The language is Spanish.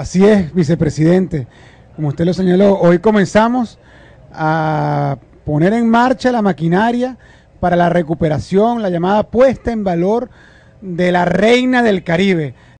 Así es, vicepresidente. Como usted lo señaló, hoy comenzamos a poner en marcha la maquinaria para la recuperación, la llamada puesta en valor de la reina del Caribe.